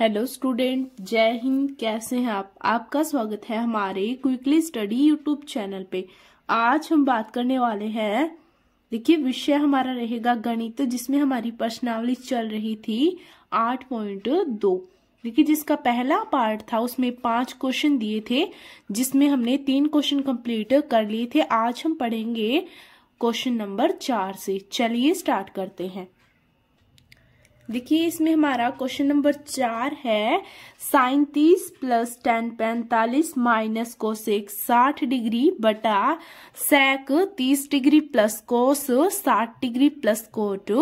hello student जय हिंद कैसे हैं आप आपका स्वागत है हमारे क्विकली स्टडी यूट्यूब चैनल पे आज हम बात करने वाले हैं देखिए विषय हमारा रहेगा गणित जिसमें हमारी प्रश्नावली चल रही थी आठ पॉइंट दो देखिए जिसका पहला पार्ट था उसमें पांच क्वेश्चन दिए थे जिसमें हमने तीन क्वेश्चन कंप्लीट कर लिए थे आज हम पढ़ेंगे क्वेश्चन नंबर चार से चलिए स्टार्ट करते हैं देखिए इसमें हमारा क्वेश्चन नंबर चार है साइन तीस प्लस टेन पैंतालीस माइनस कोस एक साठ डिग्री बटा सैक तीस डिग्री प्लस कोस साठ डिग्री प्लस कोट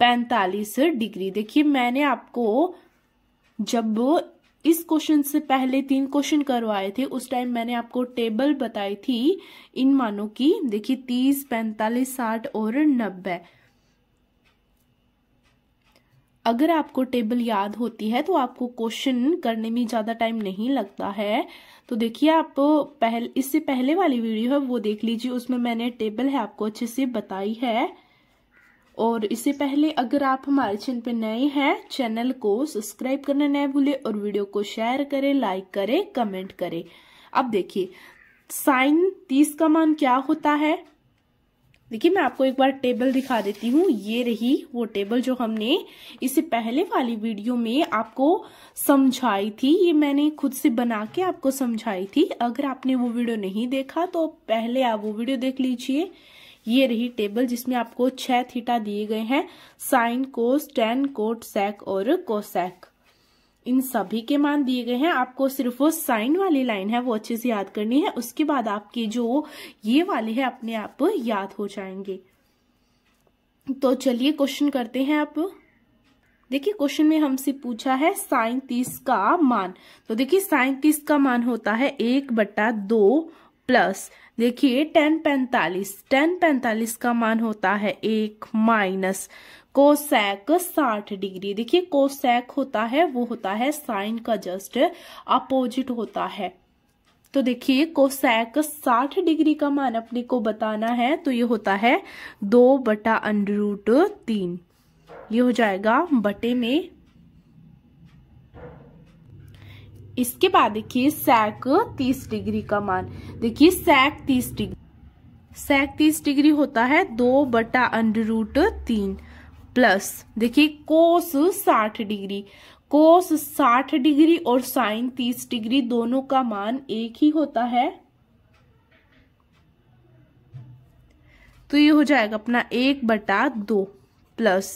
पैंतालीस डिग्री देखिए मैंने आपको जब इस क्वेश्चन से पहले तीन क्वेश्चन करवाए थे उस टाइम मैंने आपको टेबल बताई थी इन मानों की देखिए तीस पैंतालीस साठ और नब्बे अगर आपको टेबल याद होती है तो आपको क्वेश्चन करने में ज़्यादा टाइम नहीं लगता है तो देखिए आप पहले इससे पहले वाली वीडियो है वो देख लीजिए उसमें मैंने टेबल है आपको अच्छे से बताई है और इससे पहले अगर आप हमारे चैनल पर नए हैं चैनल को सब्सक्राइब करना न भूले और वीडियो को शेयर करें लाइक करें कमेंट करें अब देखिए साइन तीस का मान क्या होता है देखिए मैं आपको एक बार टेबल दिखा देती हूँ ये रही वो टेबल जो हमने इससे पहले वाली वीडियो में आपको समझाई थी ये मैंने खुद से बना के आपको समझाई थी अगर आपने वो वीडियो नहीं देखा तो पहले आप वो वीडियो देख लीजिए ये रही टेबल जिसमें आपको छह थीटा दिए गए हैं sine cos tan cot sec और कोसेक इन सभी के मान दिए गए हैं आपको सिर्फ वो साइन वाली लाइन है वो अच्छे से याद करनी है उसके बाद आपके जो ये वाले है अपने आप याद हो जाएंगे तो चलिए क्वेश्चन करते हैं आप देखिए क्वेश्चन में हमसे पूछा है साइन तीस का मान तो देखिए साइन तीस का मान होता है एक बट्टा दो प्लस देखिए टेन पैंतालीस टेन पैंतालीस का मान होता है एक माइनस कोसैक साठ डिग्री देखिए कोसैक होता है वो होता है साइन का जस्ट अपोजिट होता है तो देखिए कोसैक साठ डिग्री का मान अपने को बताना है तो ये होता है दो बटा अंडरूट तीन ये हो जाएगा बटे में इसके बाद देखिए सैक तीस डिग्री का मान देखिए सैक तीस डिग्री सैक तीस डिग्री होता है दो बटा अंडरूट तीन प्लस देखिए कोस साठ डिग्री कोस साठ डिग्री और साइन तीस डिग्री दोनों का मान एक ही होता है तो ये हो जाएगा अपना एक बटा दो प्लस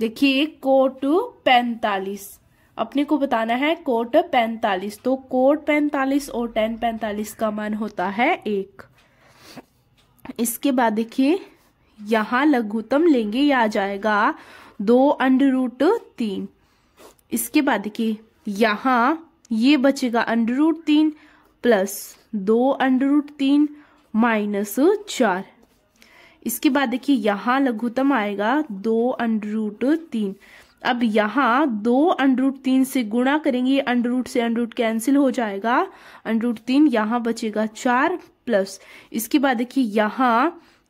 देखिए कोट पैंतालीस अपने को बताना है कोट पैंतालीस तो कोट पैंतालीस और टेन पैंतालीस का मान होता है एक इसके बाद देखिए यहाँ लघुतम लेंगे ये आ जाएगा दो अंडर रूट तीन इसके बाद देखिए यहाँ ये बचेगा अंडर रूट तीन प्लस दो अंडर रूट तीन माइनस चार इसके बाद देखिए यहाँ लघुतम आएगा दो अंडर रूट तीन अब यहाँ दो अंडरूट तीन से गुणा करेंगे अंडरूट से अंडरूट कैंसिल हो जाएगा अंडरूट तीन यहाँ बचेगा चार प्लस इसके बाद देखिए यहाँ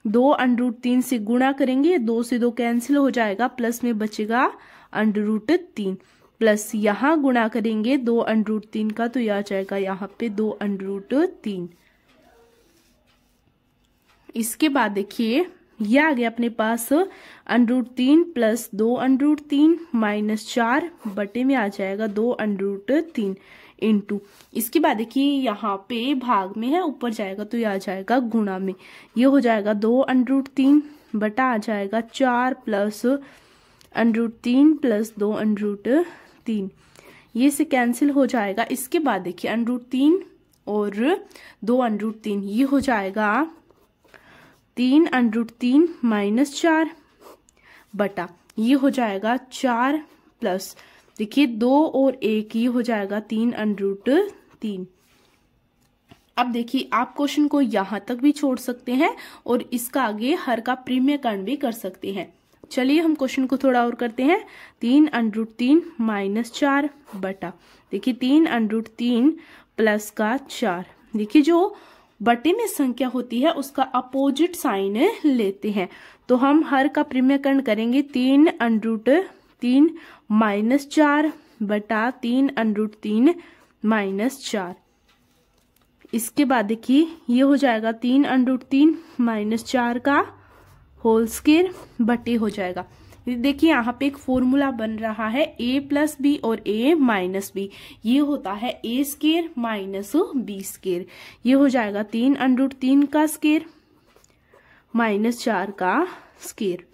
दो अंडर रूट तीन से गुणा करेंगे दो से दो कैंसिल हो जाएगा प्लस में बचेगा अंडर रूट तीन प्लस यहाँ गुणा करेंगे दो अंडर रूट तीन का तो यह आ जाएगा यहाँ पे दो अंडर रूट तीन इसके बाद देखिए यह आ गया अपने पास अंडर रूट तीन प्लस दो अंडर रूट तीन माइनस चार बटे में आ जाएगा दो अंडर रूट तीन इनटू इसके बाद देखिए यहाँ पे भाग में है ऊपर जाएगा तो ये आ जाएगा गुणा में ये हो जाएगा दो अंडरूट तीन बटा आ जाएगा चार प्लस अंडरूट तीन प्लस दो अंडरूट तीन ये से कैंसिल हो जाएगा इसके बाद देखिए अंडरूट तीन और दो अंडरूट तीन ये हो जाएगा तीन अंडरूट तीन माइनस चार बटा ये हो जाएगा चार प्लस देखिए दो और एक ही हो जाएगा तीन अंडरूट तीन अब देखिए आप क्वेश्चन को यहां तक भी छोड़ सकते हैं और इसका आगे हर का प्रीमिय कर्ण भी कर सकते हैं चलिए हम क्वेश्चन को थोड़ा और करते हैं तीन अंडरूट तीन माइनस चार बटा देखिए तीन अंडरूट तीन प्लस का चार देखिए जो बटे में संख्या होती है उसका अपोजिट साइन लेते हैं तो हम हर का प्रीमियकरण करेंगे तीन अंडरूट तीन माइनस चार बटा तीन अनरूट तीन माइनस चार इसके बाद देखिए ये हो जाएगा तीन अनरूट तीन माइनस चार का होल स्केयर बटे हो जाएगा देखिए यहाँ पे एक फॉर्मूला बन रहा है ए प्लस बी और ए माइनस बी ये होता है A square minus B square ये हो जाएगा तीन अनरूट तीन का स्केयर माइनस चार का स्केयर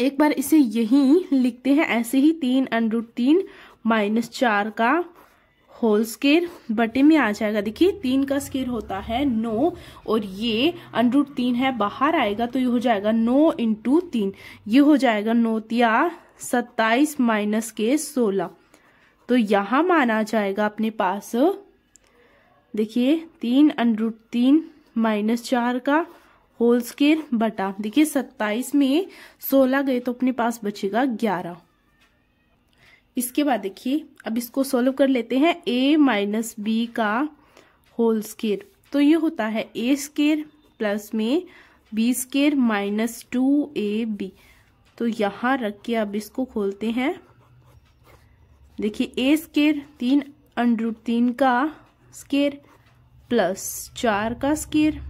एक बार इसे यहीं लिखते हैं ऐसे ही तीन अंडर तीन माइनस चार का होल स्केयर बटे में आ जाएगा देखिए तीन का स्केयर होता है नो और ये अंडर तीन है बाहर आएगा तो ये हो जाएगा इन इंटू तीन ये हो जाएगा नोतिया सत्ताईस माइनस के सोलह तो यहां माना जाएगा अपने पास देखिए तीन अंडर तीन माइनस चार का होल स्केयर बटा देखिए सत्ताईस में सोलह गए तो अपने पास बचेगा ग्यारह इसके बाद देखिए अब इसको सोल्व कर लेते हैं ए माइनस बी का होल स्केयर तो ये होता है ए स्केयर प्लस में B square minus two A B तो यहाँ रख के अब इसको खोलते हैं देखिए ए स्केयर तीन अंडरूट तीन का स्केयर प्लस चार का स्केयर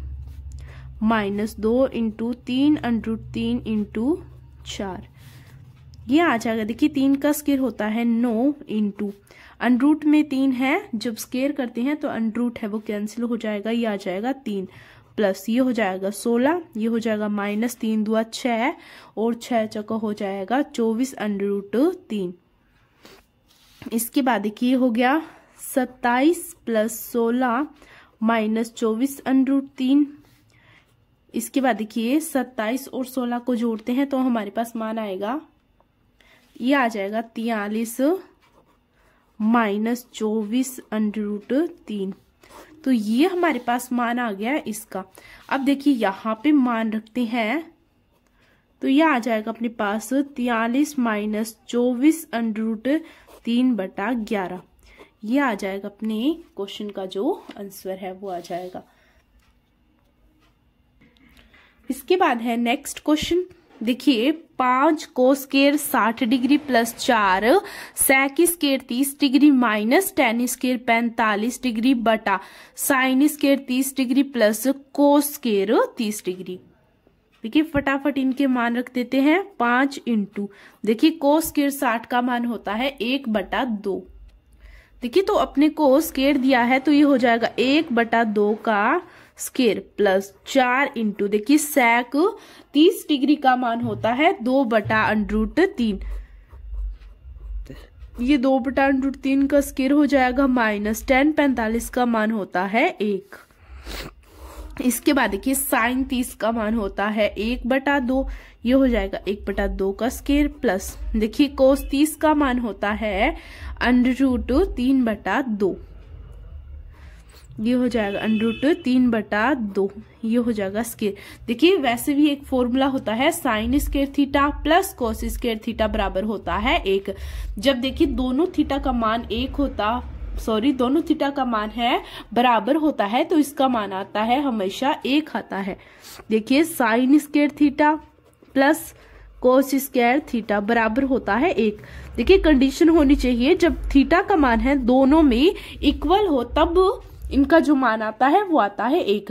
माइनस दो इंटू तीन अंडरूट तीन इंटू चार ये आ जाएगा देखिए तीन का स्केयर होता है नो इंटू अनरूट में तीन है जब स्केयर करते हैं तो अनरूट है वो कैंसिल हो जाएगा ये आ जाएगा तीन प्लस ये हो जाएगा सोलह ये हो जाएगा माइनस तीन दुआ छह और छह चक्का हो जाएगा चौबीस अनरूट तीन इसके बाद देखिए हो गया सत्ताईस प्लस सोलह माइनस चौबीस अनरूट तीन इसके बाद देखिए सत्ताईस और सोलह को जोड़ते हैं तो हमारे पास मान आएगा ये आ जाएगा तियालीस माइनस चौबीस अंडर रूट तीन तो ये हमारे पास मान आ गया है इसका अब देखिए यहाँ पे मान रखते हैं तो ये आ जाएगा अपने पास तियालीस माइनस चौबीस अंडर रूट तीन बटा ग्यारह ये आ जाएगा अपने क्वेश्चन का जो आंसर है वो आ जाएगा इसके बाद है नेक्स्ट क्वेश्चन देखिए पांच को स्केयर साठ डिग्री प्लस चार सैक स्केयर तीस डिग्री माइनस टेन स्केयर पैंतालीस डिग्री बटा साइन स्केयर तीस डिग्री प्लस को स्केयर तीस डिग्री देखिए फटाफट इनके मान रख देते हैं पांच इंटू देखिए को स्केयर साठ का मान होता है एक बटा दो देखिए तो अपने को स्केयर दिया है तो ये हो जाएगा एक बटा दो का स्केयर प्लस चार इंटू देखिए सैक तीस डिग्री का मान होता है दो बटा अंडरूट तीन ये दो बटा अंडरूट तीन का स्केयर हो जाएगा माइनस टेन पैंतालीस का मान होता है एक इसके बाद देखिए साइन तीस का मान होता है एक बटा दो ये हो जाएगा एक बटा दो का स्केयर प्लस देखिए कोस तीस का मान होता है अंडरूट तीन बटा दो ये हो जाएगा अंडर रूट तीन बटा दो ये हो जाएगा स्केयर देखिए वैसे भी एक फॉर्मूला होता है sine square theta plus cos square theta बराबर होता है एक जब देखिए दोनों थीटा का मान एक होता सॉरी दोनों थीटा का मान है बराबर होता है तो इसका मान आता है हमेशा एक आता है देखिए sine square theta plus cos square theta बराबर होता है एक देखिए कंडीशन होनी चाहिए जब थीटा का मान है दोनों में इक्वल हो तब इनका जो मान आता है वो आता है एक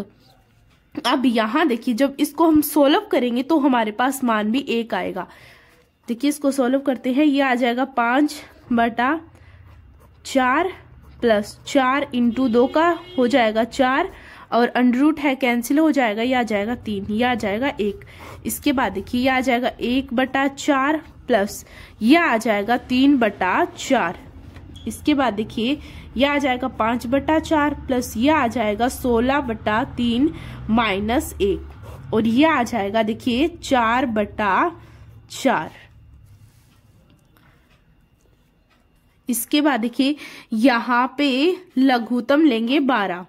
अब यहाँ देखिए जब इसको हम सोल्व करेंगे तो हमारे पास मान भी एक आएगा देखिए इसको सोल्व करते हैं ये आ जाएगा पाँच बटा चार प्लस चार इंटू दो का हो जाएगा चार और अंडर रूट है कैंसिल हो जाएगा या आ जाएगा तीन या आ जाएगा एक इसके बाद देखिए यह आ जाएगा एक बटा चार प्लस यह आ जाएगा तीन बटा चार इसके बाद देखिए यह आ जाएगा पांच बटा चार प्लस यह आ जाएगा सोलह बटा तीन माइनस एक और यह आ जाएगा देखिए चार बटा चार इसके बाद देखिए यहाँ पे लघुतम लेंगे बारह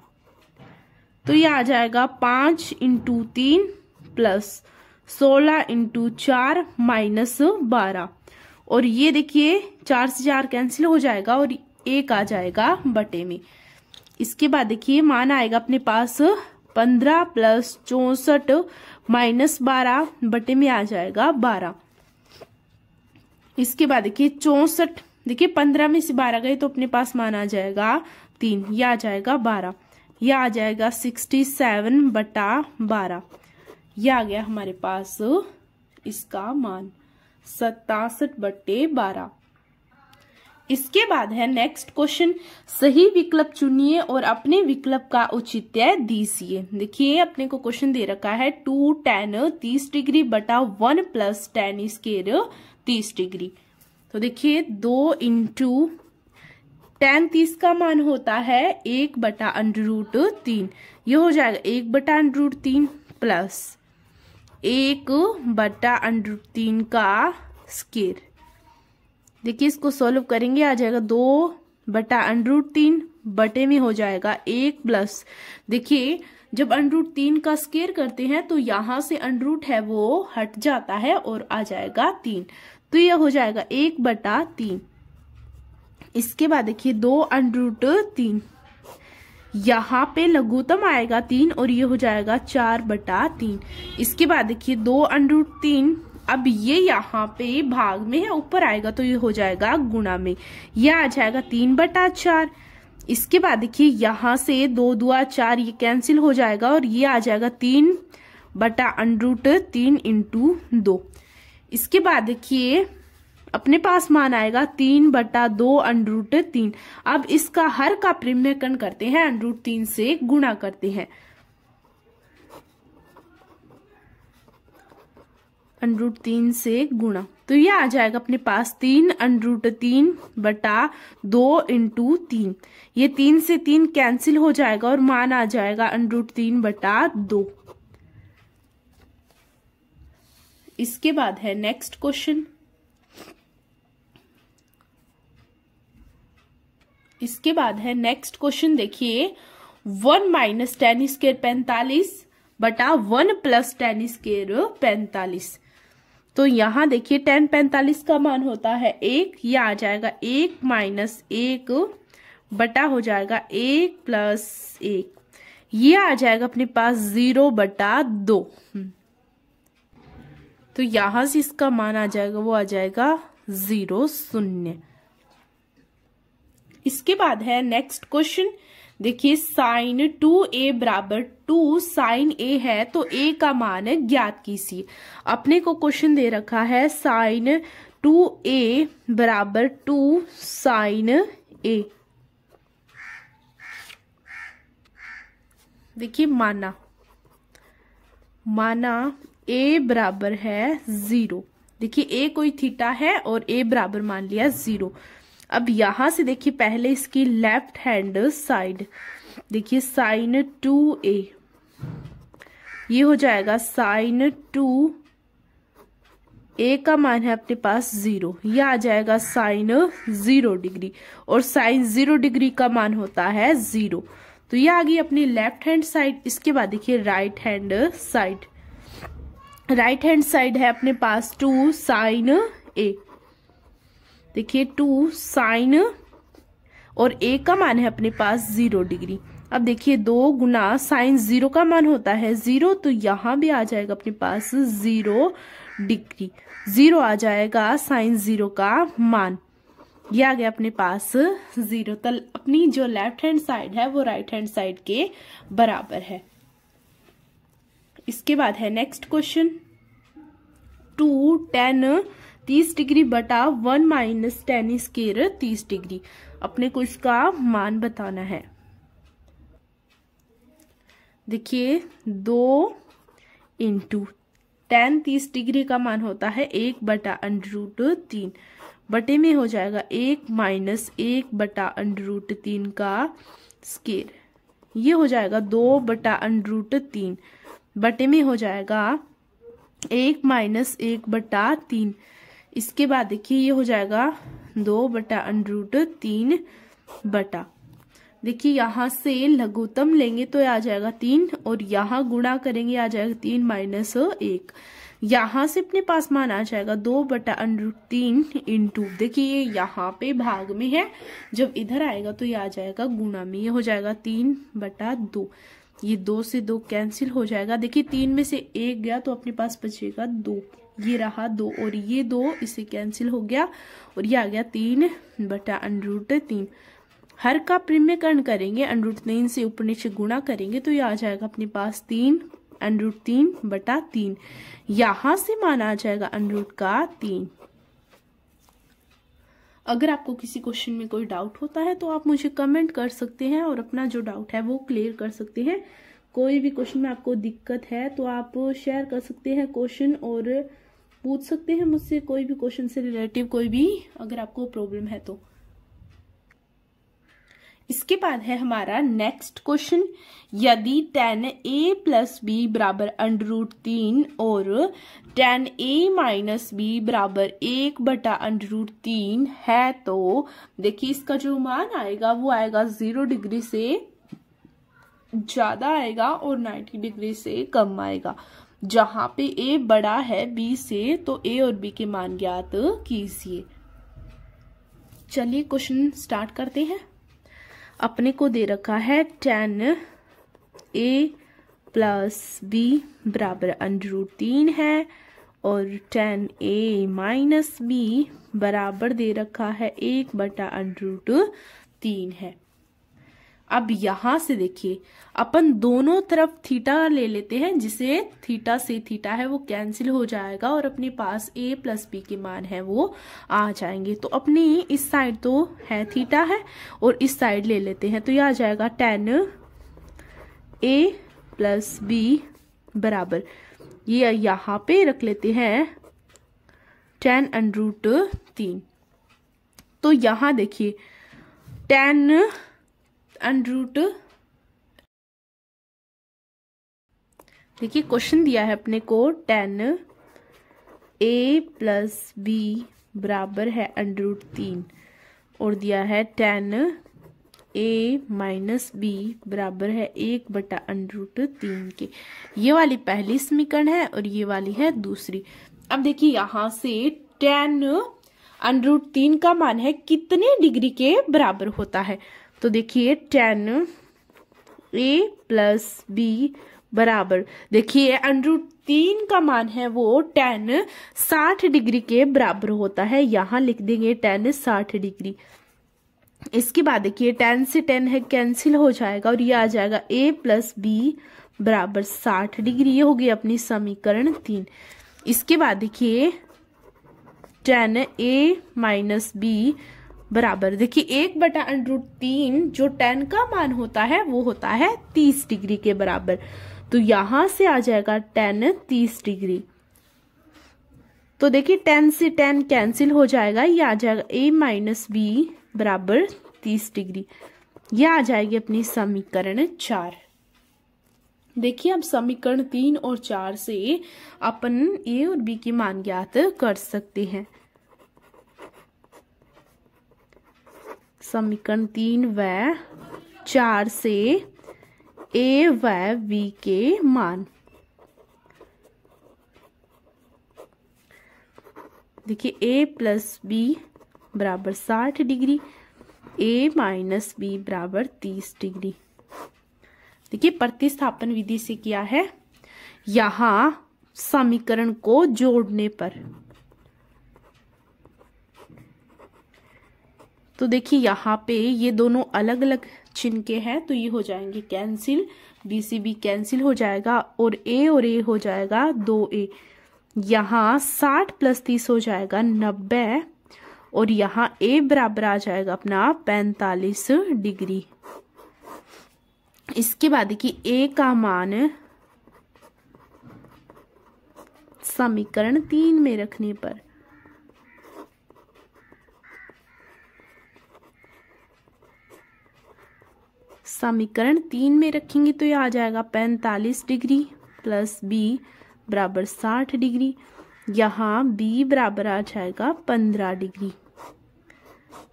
तो यह आ जाएगा पांच इंटू तीन प्लस सोलह इंटू चार माइनस बारह और ये देखिए चार से चार कैंसिल हो जाएगा और एक आ जाएगा बटे में इसके बाद देखिए मान आएगा अपने पास पंद्रह प्लस चौसठ माइनस बारह बटे में आ जाएगा बारह इसके बाद देखिए चौसठ देखिए पंद्रह में से बारह गए तो अपने पास मान आ जाएगा तीन यह आ जाएगा बारह यह आ जाएगा सिक्सटी सेवन बटा बारह यह आ गया हमारे पास इसका मान सतासठ बटे बारह इसके बाद है नेक्स्ट क्वेश्चन सही विकल्प चुनिए और अपने विकल्प का औचित्य दीजिए देखिए अपने को क्वेश्चन दे रखा है टू टेन तीस डिग्री बटा वन प्लस टेन स्केर तीस डिग्री तो देखिए दो इंटू टेन तीस का मान होता है एक बटा अंडर रूट तीन ये हो जाएगा एक बटा अंडर रूट तीन प्लस एक बट्टा अंडर तीन का स्केर देखिए इसको सॉल्व करेंगे आ जाएगा दो बटा अंडरूट तीन बटे में हो जाएगा एक प्लस देखिए जब अंडरूट तीन का स्केयर करते हैं तो यहां से अंडरूट है वो हट जाता है और आ जाएगा तीन तो यह हो जाएगा एक बटा तीन इसके बाद देखिए दो अंडरूट तीन यहाँ पे लघुतम आएगा तीन और ये हो जाएगा चार बटा तीन इसके बाद देखिए दो अंडर तीन अब ये यहाँ पे भाग में है ऊपर आएगा तो ये हो जाएगा गुणा में ये आ जाएगा तीन बटा चार इसके बाद देखिए यहाँ से दो दुआ चार ये कैंसिल हो जाएगा और ये आ जाएगा तीन बटा अंडरूट तीन इंटू दो इसके बाद देखिए अपने पास मान आएगा तीन बटा दो अंडरूट तीन अब इसका हर का परिमेयकरण करते हैं अंडरूट तीन से गुणा करते हैं अंडरूट तीन से गुणा तो ये आ जाएगा अपने पास तीन अंडरूट तीन बटा दो इंटू तीन ये तीन से तीन कैंसिल हो जाएगा और मान आ जाएगा अनरूट तीन बटा दो इसके बाद है नेक्स्ट क्वेश्चन इसके बाद है नेक्स्ट क्वेश्चन देखिए वन माइनस टेन स्केयर पैंतालीस बटा वन प्लस टेन स्केयर पैंतालीस तो यहां देखिए टेन पैंतालीस का मान होता है एक ये आ जाएगा एक माइनस एक बटा हो जाएगा एक प्लस एक ये आ जाएगा अपने पास जीरो बटा दो तो यहां से इसका मान आ जाएगा वो आ जाएगा जीरो शून्य इसके बाद है नेक्स्ट क्वेश्चन देखिए साइन टू ए बराबर टू साइन ए है तो ए का मान ज्ञात कीजिए अपने को क्वेश्चन दे रखा है साइन टू ए बराबर टू साइन ए देखिए माना माना ए बराबर है जीरो देखिए ए कोई थीटा है और ए बराबर मान लिया जीरो अब यहां से देखिए पहले इसकी लेफ्ट हैंड साइड देखिए साइन टू ए ये हो जाएगा साइन टू ए का मान है अपने पास जीरो यह आ जाएगा साइन जीरो डिग्री और साइन जीरो डिग्री का मान होता है जीरो तो ये आ गई अपनी लेफ्ट हैंड साइड इसके बाद देखिए right hand side right hand side है अपने पास टू साइन ए देखिए टू साइन और ए का मान है अपने पास जीरो डिग्री अब देखिए दो गुना साइन जीरो का मान होता है जीरो तो यहां भी आ जाएगा अपने पास जीरो डिग्री जीरो आ जाएगा साइन जीरो का मान ये आ गया अपने पास जीरो तो तल अपनी जो लेफ्ट हैंड साइड है वो राइट हैंड साइड के बराबर है इसके बाद है नेक्स्ट क्वेश्चन टू टेन तीस डिग्री बटा वन माइनस टेन स्केयर तीस डिग्री अपने को इसका मान बताना है देखिए दो इंटू टेन तीस डिग्री का मान होता है एक बटा अंडरूट तीन बटे में हो जाएगा एक माइनस एक बटा अंडरूट तीन का स्केयर ये हो जाएगा दो बटा अंडरूट तीन बटे में हो जाएगा एक माइनस एक बटा तीन इसके बाद देखिए ये हो जाएगा दो बटा रूट तीन बटा देखिए यहाँ से लघुतम लेंगे तो आ जाएगा तीन और यहाँ गुणा करेंगे आ जाएगा तीन माइनस एक यहाँ से अपने पास मान आ जाएगा दो बटा अंडर तीन इंटू देखिए ये यहाँ पे भाग में है जब इधर आएगा तो ये आ जाएगा गुणा में ये हो जाएगा तीन बटा दो ये दो से दो कैंसिल हो जाएगा देखिए तीन में से एक गया तो अपने पास बचेगा दो ये रहा दो और ये दो इसे कैंसिल हो गया और ये आ गया तीन बटा अनरूट तीन हर का प्रेम्यकरण करेंगे अनरूट तीन से ऊपर नीचे गुणा करेंगे तो ये आ जाएगा अपने पास तीन अनरूट तीन बटा तीन यहां से माना आ जाएगा अनरूट का तीन अगर आपको किसी क्वेश्चन में कोई डाउट होता है तो आप मुझे कमेंट कर सकते हैं और अपना जो डाउट है वो क्लियर कर सकते हैं कोई भी क्वेश्चन में आपको दिक्कत है तो आप शेयर कर सकते हैं क्वेश्चन और पूछ सकते हैं मुझसे कोई भी क्वेश्चन से रिलेटिव कोई भी अगर आपको प्रॉब्लम है तो इसके बाद है हमारा नेक्स्ट क्वेश्चन यदि टेन ए प्लस बी बराबर अंडर रूट तीन और टेन ए माइनस बी बराबर एक बटा अंडर रूट तीन है तो देखिए इसका जो मान आएगा वो आएगा जीरो डिग्री से ज्यादा आएगा और नाइन्टी डिग्री से कम आएगा जहां पे ए बड़ा है बी से तो ए और बी के मान ज्ञात कीजिए चलिए क्वेश्चन स्टार्ट करते हैं अपने को दे रखा है टेन ए प्लस बी बराबर अंडरूट तीन है और टेन ए माइनस बी बराबर दे रखा है एक बटा अंडरूट तीन है अब यहां से देखिए अपन दोनों तरफ थीटा ले लेते हैं जिसे थीटा से थीटा है वो कैंसिल हो जाएगा और अपने पास ए प्लस बी के मान है वो आ जाएंगे तो अपनी इस साइड तो है थीटा है और इस साइड ले लेते हैं तो यह आ जाएगा टेन ए प्लस बी बराबर ये यहां पे रख लेते हैं टेन अंड रूट तीन तो यहां देखिए टेन अंड रूट देखिए क्वेश्चन दिया है अपने को टेन ए प्लस बी बराबर है अंड रूट तीन और दिया है टेन ए माइनस बी बराबर है एक बटा अंड रूट तीन के ये वाली पहली समीकरण है और ये वाली है दूसरी अब देखिए यहां से टेन अंड रूट तीन का मान है कितने डिग्री के बराबर होता है तो देखिए टेन ए प्लस बी बराबर देखिए अंडरूट तीन का मान है वो टेन साठ डिग्री के बराबर होता है यहां लिख देंगे टेन साठ डिग्री इसके बाद देखिए टेन से टेन है कैंसिल हो जाएगा और ये आ जाएगा ए प्लस बी बराबर साठ डिग्री ये होगी अपनी समीकरण तीन इसके बाद देखिए टेन ए माइनस बी बराबर देखिए एक बटा अंडर रूट तीन जो टेन का मान होता है वो होता है तीस डिग्री के बराबर तो यहां से आ जाएगा टेन तीस डिग्री तो देखिए टेन से टेन कैंसिल हो जाएगा ये आ जाएगा ए माइनस बी बराबर तीस डिग्री यह आ जाएगी अपनी समीकरण चार देखिए अब समीकरण तीन और चार से अपन ए और बी की मान ज्ञात कर सकते हैं समीकरण तीन व चार से ए व वी के मान देखिए ए प्लस बी बराबर साठ डिग्री ए माइनस बी बराबर तीस डिग्री देखिए प्रतिस्थापन विधि से किया है यहां समीकरण को जोड़ने पर तो देखिए यहाँ पे ये दोनों अलग अलग चिन्ह के हैं तो ये हो जाएंगे cancel B C B cancel हो जाएगा और ए और ए हो जाएगा दो ए यहाँ साठ प्लस तीस हो जाएगा नब्बे और यहाँ ए बराबर आ जाएगा अपना पैंतालीस डिग्री इसके बाद देखिए ए का मान समीकरण तीन में रखने पर समीकरण तीन में रखेंगे तो ये आ जाएगा पैंतालीस डिग्री प्लस बी बराबर साठ डिग्री यहाँ बी बराबर आ जाएगा पंद्रह डिग्री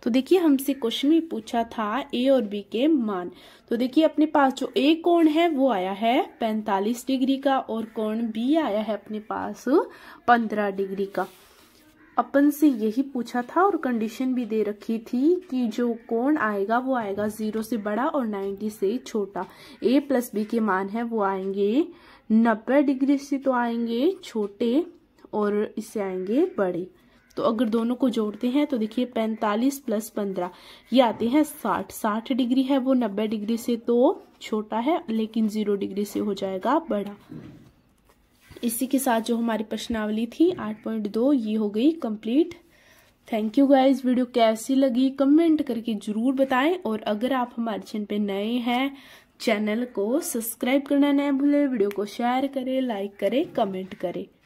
तो देखिए हमसे क्वेश्चन में पूछा था ए और बी के मान तो देखिए अपने पास जो ए कोण है वो आया है 45 डिग्री का और कोण बी आया है अपने पास 15 डिग्री का अपन से यही पूछा था और कंडीशन भी दे रखी थी कि जो कोण आएगा वो आएगा जीरो से बड़ा और नाइन्टी से छोटा ए प्लस बी के मान है वो आएंगे नब्बे डिग्री से तो आएंगे छोटे और इससे आएंगे बड़े तो अगर दोनों को जोड़ते हैं तो देखिए पैंतालीस प्लस पंद्रह ये आते हैं साठ साठ डिग्री है वो नब्बे डिग्री से तो छोटा है लेकिन जीरो डिग्री से हो जाएगा बड़ा इसी के साथ जो हमारी प्रश्नावली थी आठ पॉइंट दो ये हो गई complete thank you guys video कैसी लगी कमेंट करके जरूर बताएं और अगर आप हमारे चैनल पे नए हैं चैनल को सब्सक्राइब करना न भूलें वीडियो को शेयर करें लाइक करें कमेंट करें